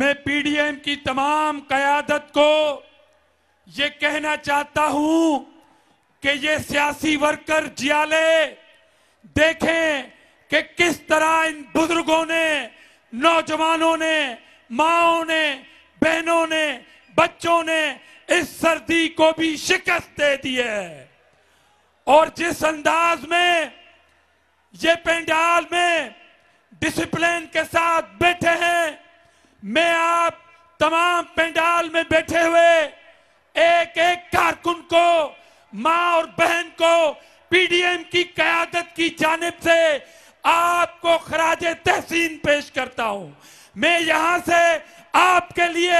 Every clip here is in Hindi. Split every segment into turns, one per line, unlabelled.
मैं पीडीएम की तमाम कयादत को ये कहना चाहता हूं कि ये सियासी वर्कर जियाले देखें कि किस तरह इन बुजुर्गों ने नौजवानों ने माओ ने बहनों ने बच्चों ने इस सर्दी को भी शिकस्त दे दी है और जिस अंदाज में ये पेंडाल में डिसिप्लिन के साथ बैठे हैं मैं आप तमाम पंडाल में बैठे हुए एक एक कारकुन को माँ और बहन को पीडीएम की कयादत की जानब से आपको खराज तहसीन पेश करता हूँ मैं यहाँ से आपके लिए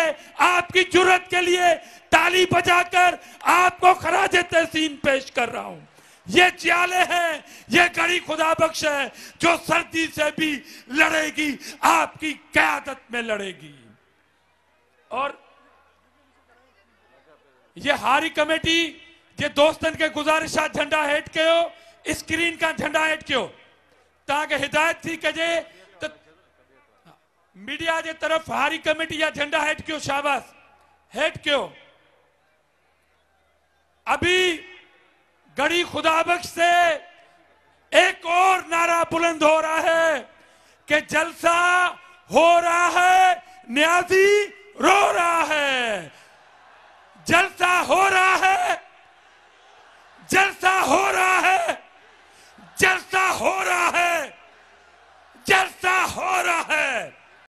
आपकी जरूरत के लिए ताली बजाकर आपको खराज तहसीन पेश कर रहा हूँ ये जियाले हैं ये घड़ी खुदा बख्श है जो सर्दी से भी लड़ेगी आपकी क्यादत में लड़ेगी और ये हारी कमेटी ये दोस्तन के गुजारिश झंडा हेट के हो स्क्रीन का झंडा हेट के हो ताकि हिदायत थी कजे तो मीडिया के तरफ हारी कमेटी या झंडा हेट के हो शाबाश हेट के हो अभी कड़ी खुदाबक से एक और नारा बुलंद हो रहा है कि जलसा हो रहा है न्याजी